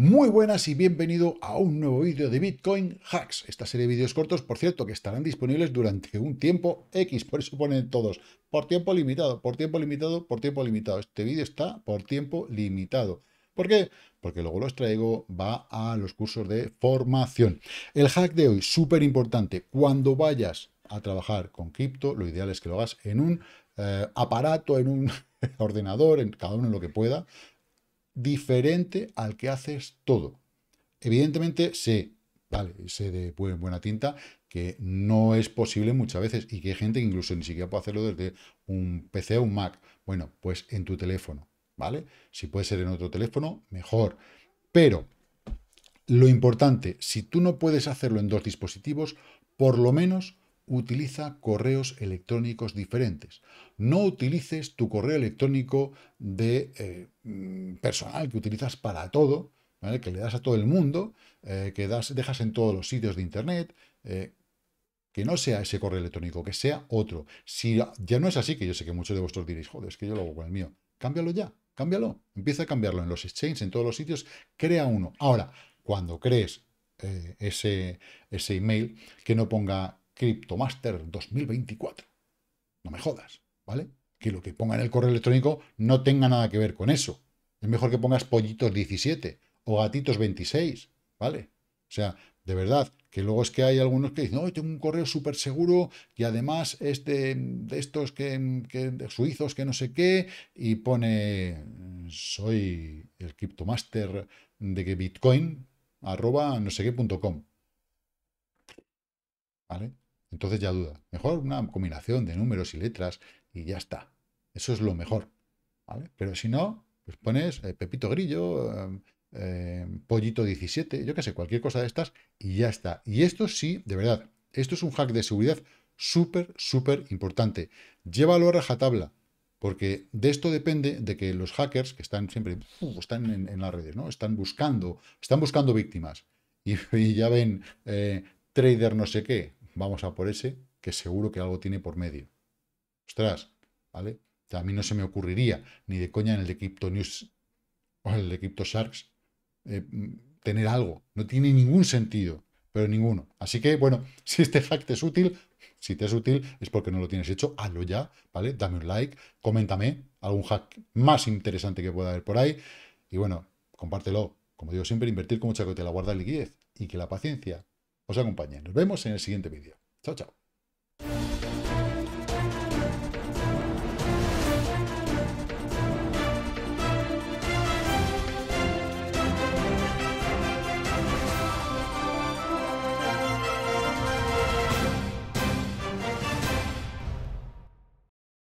Muy buenas y bienvenido a un nuevo vídeo de Bitcoin Hacks. Esta serie de vídeos cortos, por cierto, que estarán disponibles durante un tiempo X, por eso ponen todos, por tiempo limitado, por tiempo limitado, por tiempo limitado. Este vídeo está por tiempo limitado. ¿Por qué? Porque luego los traigo, va a los cursos de formación. El hack de hoy, súper importante, cuando vayas a trabajar con cripto, lo ideal es que lo hagas en un eh, aparato, en un ordenador, en cada uno en lo que pueda, diferente al que haces todo. Evidentemente sé, vale, sé de buena tinta que no es posible muchas veces y que hay gente que incluso ni siquiera puede hacerlo desde un PC o un Mac. Bueno, pues en tu teléfono, ¿vale? Si puede ser en otro teléfono, mejor. Pero lo importante, si tú no puedes hacerlo en dos dispositivos, por lo menos utiliza correos electrónicos diferentes. No utilices tu correo electrónico de eh, mm, personal que utilizas para todo, que le das a todo el mundo, eh, que das, dejas en todos los sitios de Internet, eh, que no sea ese correo electrónico, que sea otro. Si ya no es así, que yo sé que muchos de vosotros diréis, joder, es que yo lo hago con el mío, cámbialo ya, cámbialo, empieza a cambiarlo en los exchanges, en todos los sitios, crea uno. Ahora, cuando crees ese, ese email, que no ponga Cryptomaster 2024. No me jodas, ¿vale? Que lo que ponga en el correo electrónico no tenga nada que ver con eso. Es mejor que pongas pollitos 17 o gatitos 26, ¿vale? O sea, de verdad, que luego es que hay algunos que dicen, no, tengo un correo súper seguro y además es este, de, estos que, suizos que no sé qué y pone, soy el Cryptomaster de que Bitcoin, arroba no sé qué punto com. ¿Vale? Entonces ya duda. Mejor una combinación de números y letras y ya está. Eso es lo mejor. Pero si no, pues pones eh, Pepito Grillo, em, em, Pollito 17, yo qué sé, cualquier cosa de estas y ya está. Y esto sí, de verdad, esto es un hack de seguridad súper, súper importante. Llévalo a rajatabla. Porque de esto depende de que los hackers, que están siempre, están en, las redes, ¿no? Están buscando, están buscando víctimas. y ya ven eh, trader no sé qué, vamos a por ese, que seguro que algo tiene por medio. Ostras, ¿vale? A mí no se me ocurriría, ni de coña en el de Crypto News o en el de Crypto Sharks, eh, tener algo. No tiene ningún sentido, pero ninguno. Así que, bueno, si este hack te es útil, si te es útil es porque no lo tienes hecho, hazlo ya, ¿vale? Dame un like, coméntame algún hack más interesante que pueda haber por ahí. Y bueno, compártelo. Como digo siempre, invertir con mucha la guarda liquidez y que la paciencia os acompañe. Nos vemos en el siguiente vídeo. Chao, chao.